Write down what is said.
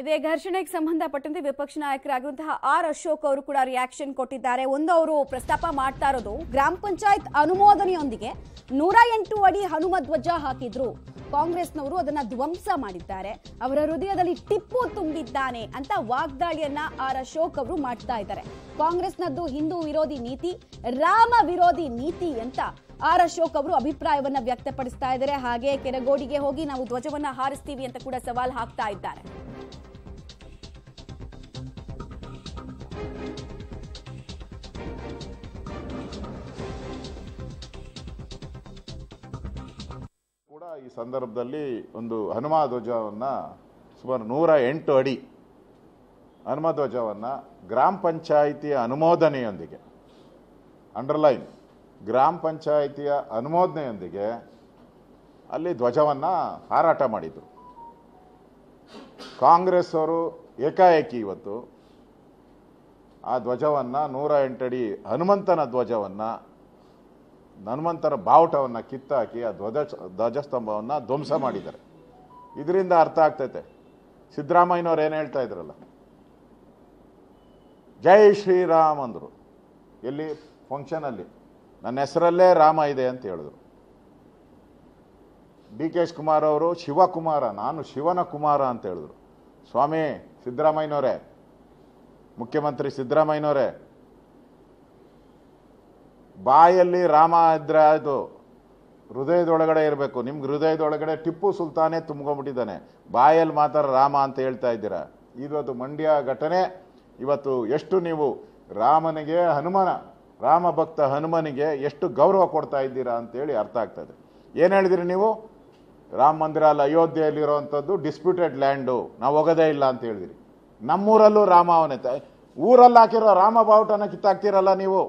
ಇದೇ ಘರ್ಷಣೆಗೆ ಸಂಬಂಧಪಟ್ಟಂತೆ ವಿಪಕ್ಷ ನಾಯಕರಾಗಿರುವಂತಹ ಆರ್ ಅಶೋಕ್ ಅವರು ಕೂಡ ರಿಯಾಕ್ಷನ್ ಕೊಟ್ಟಿದ್ದಾರೆ ಒಂದು ಅವರು ಪ್ರಸ್ತಾಪ ಮಾಡ್ತಾ ಇರೋದು ಗ್ರಾಮ ಪಂಚಾಯತ್ ಅನುಮೋದನೆಯೊಂದಿಗೆ ನೂರ ಎಂಟು ಅಡಿ ಹನುಮ ಧ್ವಜ ಹಾಕಿದ್ರು ಕಾಂಗ್ರೆಸ್ನವರು ಅದನ್ನ ಧ್ವಂಸ ಮಾಡಿದ್ದಾರೆ ಅವರ ಹೃದಯದಲ್ಲಿ ಟಿಪ್ಪು ತುಂಬಿದ್ದಾನೆ ಅಂತ ವಾಗ್ದಾಳಿಯನ್ನ ಆರ್ ಅಶೋಕ್ ಅವರು ಮಾಡ್ತಾ ಇದ್ದಾರೆ ಕಾಂಗ್ರೆಸ್ನದ್ದು ಹಿಂದೂ ವಿರೋಧಿ ನೀತಿ ರಾಮ ವಿರೋಧಿ ನೀತಿ ಅಂತ ಆರ್ ಅಶೋಕ್ ಅವರು ಅಭಿಪ್ರಾಯವನ್ನ ವ್ಯಕ್ತಪಡಿಸ್ತಾ ಇದ್ದಾರೆ ಹಾಗೆ ಕೆರೆಗೋಡಿಗೆ ಹೋಗಿ ನಾವು ಧ್ವಜವನ್ನ ಹಾರಿಸ್ತೀವಿ ಅಂತ ಕೂಡ ಸವಾಲ್ ಹಾಕ್ತಾ ಇದ್ದಾರೆ ಕೂಡ ಈ ಸಂದರ್ಭದಲ್ಲಿ ಒಂದು ಹನುಮ ಧ್ವಜವನ್ನು ಸುಮಾರು ನೂರ ಎಂಟು ಅಡಿ ಹನುಮ ಧ್ವಜವನ್ನು ಗ್ರಾಮ ಪಂಚಾಯಿತಿಯ ಅನುಮೋದನೆಯೊಂದಿಗೆ ಅಂಡರ್ಲೈನ್ ಗ್ರಾಮ ಪಂಚಾಯಿತಿಯ ಅನುಮೋದನೆಯೊಂದಿಗೆ ಅಲ್ಲಿ ಧ್ವಜವನ್ನು ಹಾರಾಟ ಮಾಡಿದರು ಕಾಂಗ್ರೆಸ್ ಅವರು ಏಕಾಏಕಿ ಇವತ್ತು ಆ ಧ್ವಜವನ್ನು ನೂರ ಎಂಟಡಿ ಹನುಮಂತನ ಧ್ವಜವನ್ನು ನನ್ವಂತರ ಬಾವುಟವನ್ನು ಕಿತ್ತಾಕಿ ಆ ಧ್ವಜ ಧ್ವಜಸ್ತಂಭವನ್ನು ಧ್ವಂಸ ಮಾಡಿದ್ದಾರೆ ಇದರಿಂದ ಅರ್ಥ ಆಗ್ತೈತೆ ಸಿದ್ದರಾಮಯ್ಯನವ್ರು ಏನು ಹೇಳ್ತಾ ಇದ್ರಲ್ಲ ಜೈ ಶ್ರೀರಾಮ್ ಅಂದರು ಎಲ್ಲಿ ಫಂಕ್ಷನಲ್ಲಿ ನನ್ನ ಹೆಸರಲ್ಲೇ ರಾಮ ಇದೆ ಅಂತ ಹೇಳಿದ್ರು ಡಿ ಕೆ ಕುಮಾರ್ ಅವರು ಶಿವಕುಮಾರ ನಾನು ಶಿವನ ಕುಮಾರ ಅಂತ ಹೇಳಿದ್ರು ಸ್ವಾಮಿ ಸಿದ್ದರಾಮಯ್ಯನವರೇ ಮುಖ್ಯಮಂತ್ರಿ ಸಿದ್ದರಾಮಯ್ಯನವರೇ ಬಾಯಲ್ಲಿ ರಾಮ ಇದ್ರೆ ಅದು ಹೃದಯದೊಳಗಡೆ ಇರಬೇಕು ನಿಮ್ಗೆ ಹೃದಯದೊಳಗಡೆ ಟಿಪ್ಪು ಸುಲ್ತಾನೇ ತುಂಬ್ಕೊಂಬಿಟ್ಟಿದ್ದಾನೆ ಬಾಯಲ್ಲಿ ಮಾತ್ರ ರಾಮ ಅಂತ ಹೇಳ್ತಾ ಇದ್ದೀರಾ ಇವತ್ತು ಮಂಡ್ಯ ಘಟನೆ ಇವತ್ತು ಎಷ್ಟು ನೀವು ರಾಮನಿಗೆ ಹನುಮನ ರಾಮ ಭಕ್ತ ಹನುಮನಿಗೆ ಎಷ್ಟು ಗೌರವ ಕೊಡ್ತಾ ಇದ್ದೀರಾ ಅಂತೇಳಿ ಅರ್ಥ ಆಗ್ತದೆ ಏನು ಹೇಳಿದಿರಿ ನೀವು ರಾಮ ಮಂದಿರ ಅಲ್ಲಿ ಅಯೋಧ್ಯೆಯಲ್ಲಿರುವಂಥದ್ದು ಡಿಸ್ಪ್ಯೂಟೆಡ್ ಲ್ಯಾಂಡು ನಾವು ಹೋಗೋದೇ ಇಲ್ಲ ಅಂತ ಹೇಳಿದಿರಿ ನಮ್ಮೂರಲ್ಲೂ ರಾಮ ಅವನೇ ಊರಲ್ಲಿ ಹಾಕಿರೋ ರಾಮ ಬಾವುಟನ ಕಿತ್ತಾಕ್ತಿರಲ್ಲ ನೀವು